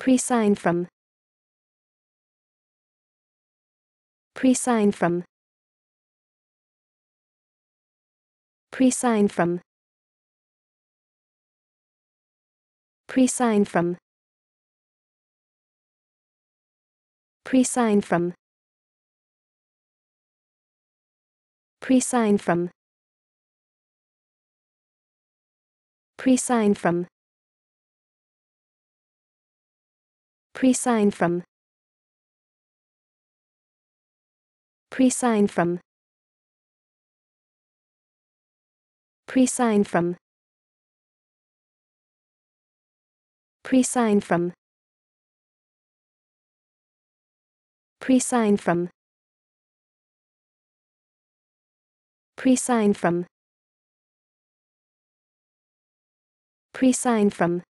Pre-sign from. Pre-sign from. Pre-sign from. Pre-sign from. Pre-sign from. Pre-sign from. Pre-sign from. Pre-sign from. Pre-sign from. Pre-sign from. Pre-sign from. Pre-sign from. Pre-sign from. Pre-sign from.